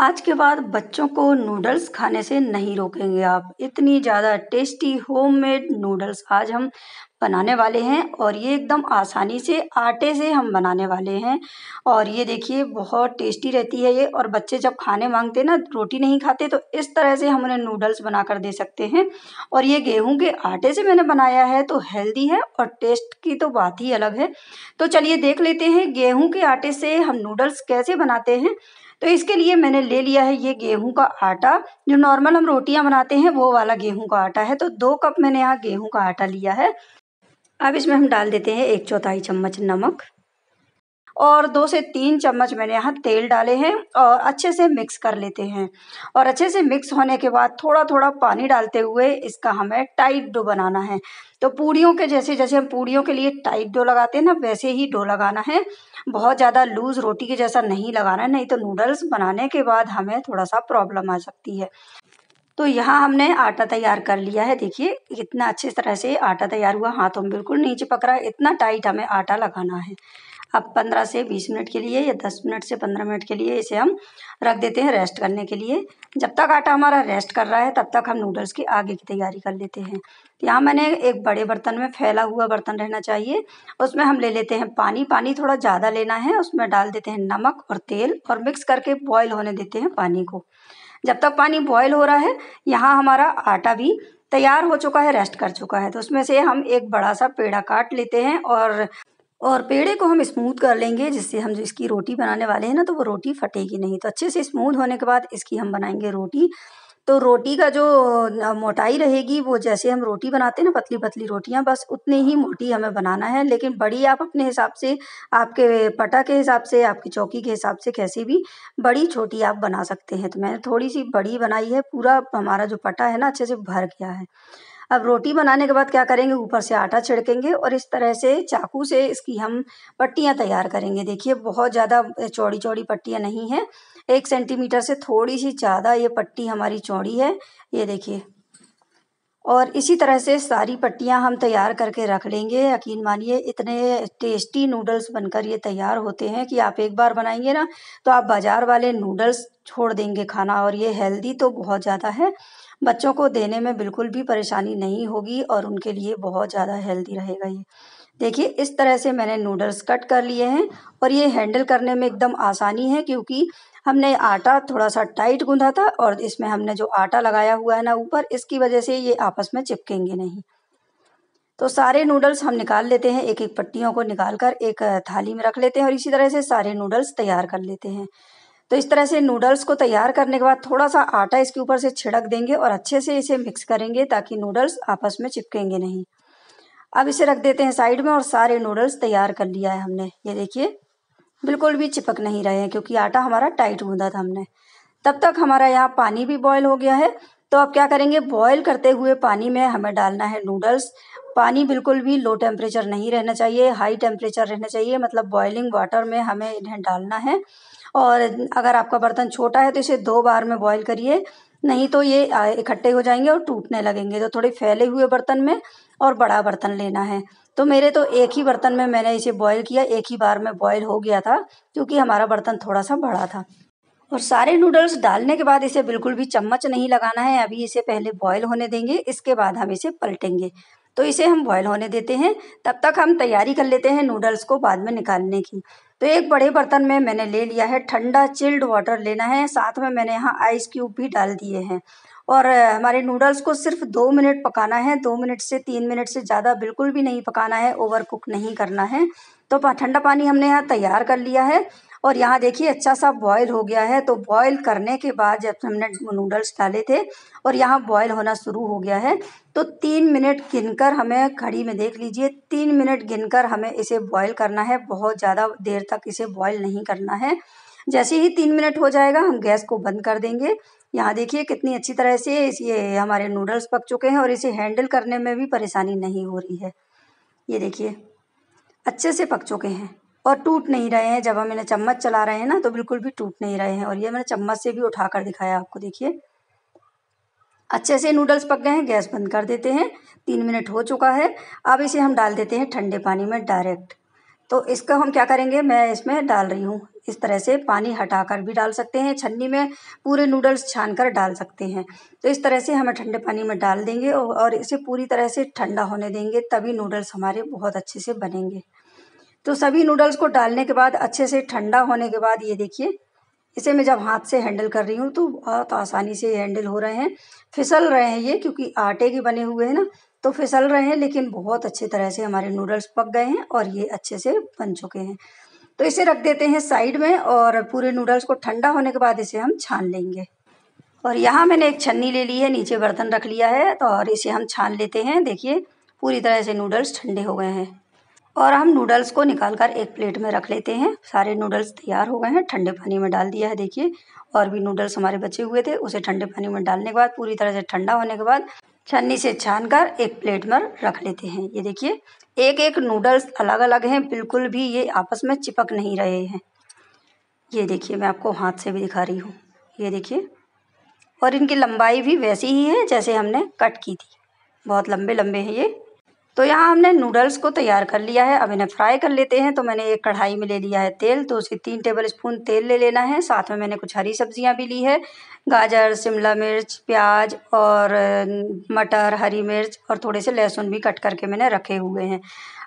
आज के बाद बच्चों को नूडल्स खाने से नहीं रोकेंगे आप इतनी ज़्यादा टेस्टी होममेड नूडल्स आज हम बनाने वाले हैं और ये एकदम आसानी से आटे से हम बनाने वाले हैं और ये देखिए बहुत टेस्टी रहती है ये और बच्चे जब खाने मांगते ना रोटी नहीं खाते तो इस तरह से हम उन्हें नूडल्स बना कर दे सकते हैं और ये गेहूं के आटे से मैंने बनाया है तो हेल्दी है और टेस्ट की तो बात ही अलग है तो चलिए देख लेते हैं गेहूँ के आटे से हम नूडल्स कैसे बनाते हैं तो इसके लिए मैंने ले लिया है ये गेहूं का आटा जो नॉर्मल हम रोटियां बनाते हैं वो वाला गेहूं का आटा है तो दो कप मैंने यहाँ गेहूं का आटा लिया है अब इसमें हम डाल देते हैं एक चौथाई चम्मच नमक और दो से तीन चम्मच मैंने यहाँ तेल डाले हैं और अच्छे से मिक्स कर लेते हैं और अच्छे से मिक्स होने के बाद थोड़ा थोड़ा पानी डालते हुए इसका हमें टाइट डो बनाना है तो पूड़ियों के जैसे जैसे हम पूड़ियों के लिए टाइट डो लगाते हैं ना वैसे ही डो लगाना है बहुत ज़्यादा लूज़ रोटी के जैसा नहीं लगाना है नहीं तो नूडल्स बनाने के बाद हमें थोड़ा सा प्रॉब्लम आ सकती है तो यहाँ हमने आटा तैयार कर लिया है देखिए इतना अच्छे तरह से आटा तैयार हुआ हाथों में बिल्कुल नीचे पकड़ा इतना टाइट हमें आटा लगाना है अब पंद्रह से बीस मिनट के लिए या दस मिनट से पंद्रह मिनट के लिए इसे हम रख देते हैं रेस्ट करने के लिए जब तक आटा हमारा रेस्ट कर रहा है तब तक हम नूडल्स की आगे की तैयारी कर लेते हैं यहाँ मैंने एक बड़े बर्तन में फैला हुआ बर्तन रहना चाहिए उसमें हम ले लेते हैं पानी पानी थोड़ा ज़्यादा लेना है उसमें डाल देते हैं नमक और तेल और मिक्स करके बॉयल होने देते हैं पानी को जब तक पानी बॉयल हो रहा है यहाँ हमारा आटा भी तैयार हो चुका है रेस्ट कर चुका है तो उसमें से हम एक बड़ा सा पेड़ा काट लेते हैं और और पेड़े को हम स्मूथ कर लेंगे जिससे हम जो इसकी रोटी बनाने वाले हैं ना तो वो रोटी फटेगी नहीं तो अच्छे से स्मूथ होने के बाद इसकी हम बनाएंगे रोटी तो रोटी का जो मोटाई रहेगी वो जैसे हम रोटी बनाते हैं ना पतली पतली रोटियां बस उतनी ही मोटी हमें बनाना है लेकिन बड़ी आप अपने हिसाब से आपके पटा के हिसाब से आपकी चौकी के हिसाब से कैसी भी बड़ी छोटी आप बना सकते हैं तो मैंने थोड़ी सी बड़ी बनाई है पूरा हमारा जो पटा है ना अच्छे से भर गया है अब रोटी बनाने के बाद क्या करेंगे ऊपर से आटा छिड़केंगे और इस तरह से चाकू से इसकी हम पट्टियाँ तैयार करेंगे देखिए बहुत ज़्यादा चौड़ी चौड़ी पट्टियाँ नहीं हैं एक सेंटीमीटर से थोड़ी सी ज़्यादा ये पट्टी हमारी चौड़ी है ये देखिए और इसी तरह से सारी पट्टियाँ हम तैयार करके रख लेंगे यकीन मानिए इतने टेस्टी नूडल्स बनकर ये तैयार होते हैं कि आप एक बार बनाएंगे ना तो आप बाज़ार वाले नूडल्स छोड़ देंगे खाना और ये हेल्दी तो बहुत ज़्यादा है बच्चों को देने में बिल्कुल भी परेशानी नहीं होगी और उनके लिए बहुत ज़्यादा हेल्दी रहेगा ये देखिए इस तरह से मैंने नूडल्स कट कर लिए हैं और ये हैंडल करने में एकदम आसानी है क्योंकि हमने आटा थोड़ा सा टाइट गूंधा था और इसमें हमने जो आटा लगाया हुआ है ना ऊपर इसकी वजह से ये आपस में चिपकेंगे नहीं तो सारे नूडल्स हम निकाल लेते हैं एक एक पट्टियों को निकाल कर एक थाली में रख लेते हैं और इसी तरह से सारे नूडल्स तैयार कर लेते हैं तो इस तरह से नूडल्स को तैयार करने के बाद थोड़ा सा आटा इसके ऊपर से छिड़क देंगे और अच्छे से इसे मिक्स करेंगे ताकि नूडल्स आपस में चिपकेंगे नहीं अब इसे रख देते हैं साइड में और सारे नूडल्स तैयार कर लिया है हमने ये देखिए बिल्कुल भी चिपक नहीं रहे हैं क्योंकि आटा हमारा टाइट गूंदा था हमने तब तक हमारा यहाँ पानी भी बॉयल हो गया है तो अब क्या करेंगे बॉयल करते हुए पानी में हमें डालना है नूडल्स पानी बिल्कुल भी लो टेम्परेचर नहीं रहना चाहिए हाई टेम्परेचर रहना चाहिए मतलब बॉयलिंग वाटर में हमें इन्हें डालना है और अगर आपका बर्तन छोटा है तो इसे दो बार में बॉयल करिए नहीं तो ये इकट्ठे हो जाएंगे और टूटने लगेंगे तो थोड़े फैले हुए बर्तन में और बड़ा बर्तन लेना है तो मेरे तो एक ही बर्तन में मैंने इसे बॉईल किया एक ही बार में बॉईल हो गया था क्योंकि हमारा बर्तन थोड़ा सा बड़ा था और सारे नूडल्स डालने के बाद इसे बिल्कुल भी चम्मच नहीं लगाना है अभी इसे पहले बॉईल होने देंगे इसके बाद हम इसे पलटेंगे तो इसे हम बॉयल होने देते हैं तब तक हम तैयारी कर लेते हैं नूडल्स को बाद में निकालने की तो एक बड़े बर्तन में मैंने ले लिया है ठंडा चिल्ड वाटर लेना है साथ में मैंने यहाँ आइस क्यूब भी डाल दिए हैं और हमारे नूडल्स को सिर्फ दो मिनट पकाना है दो मिनट से तीन मिनट से ज़्यादा बिल्कुल भी नहीं पकाना है ओवर कुक नहीं करना है तो ठंडा पानी हमने यहाँ तैयार कर लिया है और यहाँ देखिए अच्छा सा बॉयल हो गया है तो बॉयल करने के बाद जब हमने नूडल्स डाले थे और यहाँ बॉयल होना शुरू हो गया है तो तीन मिनट गिनकर हमें खड़ी में देख लीजिए तीन मिनट गिनकर हमें इसे बॉयल करना है बहुत ज़्यादा देर तक इसे बॉयल नहीं करना है जैसे ही तीन मिनट हो जाएगा हम गैस को बंद कर देंगे यहाँ देखिए कितनी अच्छी तरह से ये हमारे नूडल्स पक चुके हैं और इसे हैंडल करने में भी परेशानी नहीं हो रही है ये देखिए अच्छे से पक चुके हैं और टूट नहीं रहे हैं जब हम इन्हें चम्मच चला रहे हैं ना तो बिल्कुल भी टूट नहीं रहे हैं और ये मैंने चम्मच से भी उठा कर दिखाया आपको देखिए अच्छे से नूडल्स पक गए हैं गैस बंद कर देते हैं तीन मिनट हो चुका है अब इसे हम डाल देते हैं ठंडे पानी में डायरेक्ट तो इसका हम क्या करेंगे मैं इसमें डाल रही हूँ इस तरह से पानी हटा कर भी डाल सकते हैं छन्नी में पूरे नूडल्स छान कर डाल सकते हैं तो इस तरह से हमें ठंडे पानी में डाल देंगे और इसे पूरी तरह से ठंडा होने देंगे तभी नूडल्स हमारे बहुत अच्छे से बनेंगे तो सभी नूडल्स को डालने के बाद अच्छे से ठंडा होने के बाद ये देखिए इसे मैं जब हाथ से हैंडल कर रही हूँ तो बहुत आसानी से हैंडल हो रहे हैं फिसल रहे हैं ये क्योंकि आटे के बने हुए हैं ना तो फिसल रहे हैं लेकिन बहुत अच्छे तरह से हमारे नूडल्स पक गए हैं और ये अच्छे से बन चुके हैं तो इसे रख देते हैं साइड में और पूरे नूडल्स को ठंडा होने के बाद इसे हम छान लेंगे और यहाँ मैंने एक छन्नी ले ली है नीचे बर्तन रख लिया है तो और इसे हम छान लेते हैं देखिए पूरी तरह से नूडल्स ठंडे हो गए हैं और हम नूडल्स को निकाल कर एक प्लेट में रख लेते हैं सारे नूडल्स तैयार हो गए हैं ठंडे पानी में डाल दिया है देखिए और भी नूडल्स हमारे बचे हुए थे उसे ठंडे पानी में डालने के बाद पूरी तरह से ठंडा होने के बाद छन्नी से छान कर एक प्लेट में रख लेते हैं ये देखिए एक एक नूडल्स अलग अलग हैं बिल्कुल भी ये आपस में चिपक नहीं रहे हैं ये देखिए मैं आपको हाथ से भी दिखा रही हूँ ये देखिए और इनकी लंबाई भी वैसी ही है जैसे हमने कट की थी बहुत लंबे लंबे हैं ये तो यहाँ हमने नूडल्स को तैयार कर लिया है अब इन्हें फ्राई कर लेते हैं तो मैंने एक कढ़ाई में ले लिया है तेल तो उसे तीन टेबल स्पून तेल ले लेना है साथ में मैंने कुछ हरी सब्जियाँ भी ली है गाजर शिमला मिर्च प्याज और मटर हरी मिर्च और थोड़े से लहसुन भी कट करके मैंने रखे हुए हैं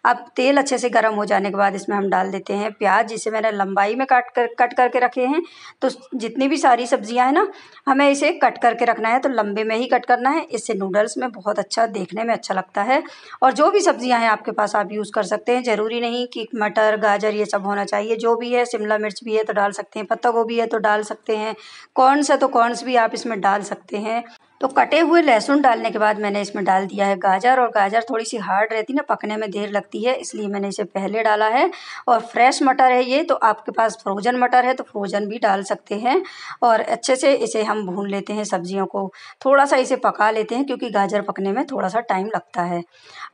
अब तेल अच्छे से गर्म हो जाने के बाद इसमें हम डाल देते हैं प्याज जिसे मैंने लंबाई में काट कर कट करके रखे हैं तो जितनी भी सारी सब्जियां हैं ना हमें इसे कट करके रखना है तो लंबे में ही कट करना है इससे नूडल्स में बहुत अच्छा देखने में अच्छा लगता है और जो भी सब्ज़ियाँ हैं आपके पास आप यूज़ कर सकते हैं ज़रूरी नहीं कि मटर गाजर ये सब होना चाहिए जो भी है शिमला मिर्च भी है तो डाल सकते हैं पत्ता गोभी है तो डाल सकते हैं कॉर्नस है तो कॉर्नस भी आप इसमें डाल सकते हैं तो कटे हुए लहसुन डालने के बाद मैंने इसमें डाल दिया है गाजर और गाजर थोड़ी सी हार्ड रहती है ना पकने में देर लगती है इसलिए मैंने इसे पहले डाला है और फ्रेश मटर है ये तो आपके पास फ्रोजन मटर है तो फ्रोजन भी डाल सकते हैं और अच्छे से इसे हम भून लेते हैं सब्जियों को थोड़ा सा इसे पका लेते हैं क्योंकि गाजर पकने में थोड़ा सा टाइम लगता है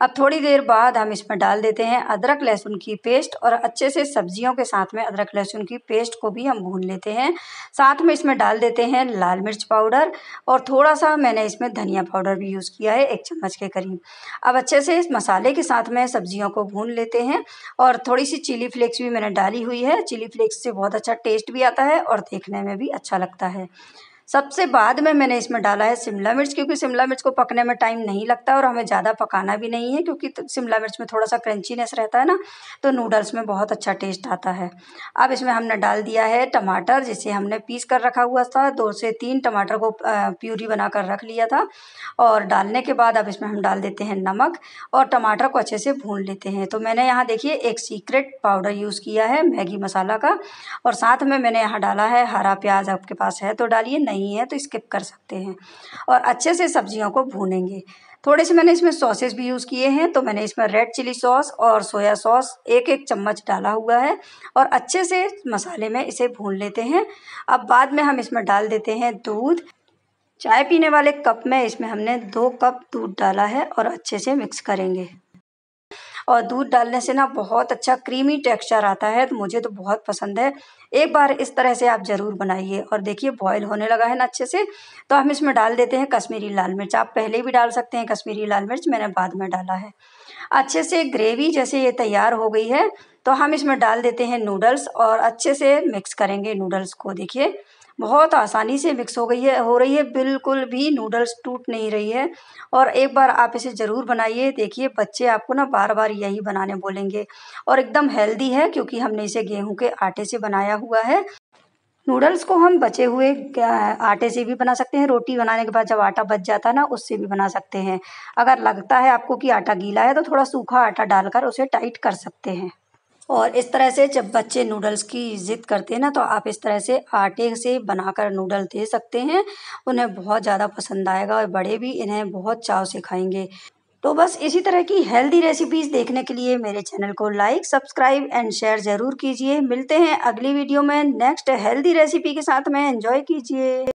अब थोड़ी देर बाद हम इसमें डाल देते हैं अदरक लहसुन की पेस्ट और अच्छे से सब्जियों के साथ में अदरक लहसुन की पेस्ट को भी हम भून लेते हैं साथ में इसमें डाल देते हैं लाल मिर्च पाउडर और थोड़ा सा मैंने इसमें धनिया पाउडर भी यूज़ किया है एक चम्मच के करीब अब अच्छे से इस मसाले के साथ में सब्जियों को भून लेते हैं और थोड़ी सी चिली फ्लेक्स भी मैंने डाली हुई है चिली फ्लेक्स से बहुत अच्छा टेस्ट भी आता है और देखने में भी अच्छा लगता है सबसे बाद में मैंने इसमें डाला है शिमला मिर्च क्योंकि शिमला मिर्च को पकने में टाइम नहीं लगता और हमें ज़्यादा पकाना भी नहीं है क्योंकि शिमला मिर्च में थोड़ा सा क्रंचीनेस रहता है ना तो नूडल्स में बहुत अच्छा टेस्ट आता है अब इसमें हमने डाल दिया है टमाटर जिसे हमने पीस कर रखा हुआ था दो से तीन टमाटर को प्यूरी बना कर रख लिया था और डालने के बाद अब इसमें हम डाल देते हैं नमक और टमाटर को अच्छे से भून लेते हैं तो मैंने यहाँ देखिए एक सीक्रेट पाउडर यूज़ किया है मैगी मसाला का और साथ में मैंने यहाँ डाला है हरा प्याज आपके पास है तो डालिए नहीं नहीं है तो स्किप कर सकते हैं और अच्छे से सब्जियों को भूनेंगे थोड़े से मैंने इसमें सॉसेस भी यूज़ किए हैं तो मैंने इसमें रेड चिली सॉस और सोया सॉस एक एक चम्मच डाला हुआ है और अच्छे से मसाले में इसे भून लेते हैं अब बाद में हम इसमें डाल देते हैं दूध चाय पीने वाले कप में इसमें हमने दो कप दूध डाला है और अच्छे से मिक्स करेंगे और दूध डालने से ना बहुत अच्छा क्रीमी टेक्सचर आता है तो मुझे तो बहुत पसंद है एक बार इस तरह से आप ज़रूर बनाइए और देखिए बॉयल होने लगा है ना अच्छे से तो हम इसमें डाल देते हैं कश्मीरी लाल मिर्च आप पहले भी डाल सकते हैं कश्मीरी लाल मिर्च मैंने बाद में डाला है अच्छे से ग्रेवी जैसे ये तैयार हो गई है तो हम इसमें डाल देते हैं नूडल्स और अच्छे से मिक्स करेंगे नूडल्स को देखिए बहुत आसानी से मिक्स हो गई है हो रही है बिल्कुल भी नूडल्स टूट नहीं रही है और एक बार आप इसे ज़रूर बनाइए देखिए बच्चे आपको ना बार बार यही बनाने बोलेंगे और एकदम हेल्दी है क्योंकि हमने इसे गेहूं के आटे से बनाया हुआ है नूडल्स को हम बचे हुए आटे से भी बना सकते हैं रोटी बनाने के बाद जब आटा बच जाता है ना उससे भी बना सकते हैं अगर लगता है आपको कि आटा गीला है तो थोड़ा सूखा आटा डालकर उसे टाइट कर सकते हैं और इस तरह से जब बच्चे नूडल्स की ज़िद करते हैं ना तो आप इस तरह से आटे से बनाकर नूडल दे सकते हैं उन्हें बहुत ज़्यादा पसंद आएगा और बड़े भी इन्हें बहुत चाव से खाएंगे तो बस इसी तरह की हेल्दी रेसिपीज़ देखने के लिए मेरे चैनल को लाइक सब्सक्राइब एंड शेयर ज़रूर कीजिए मिलते हैं अगली वीडियो में नेक्स्ट हेल्दी रेसिपी के साथ में एंजॉय कीजिए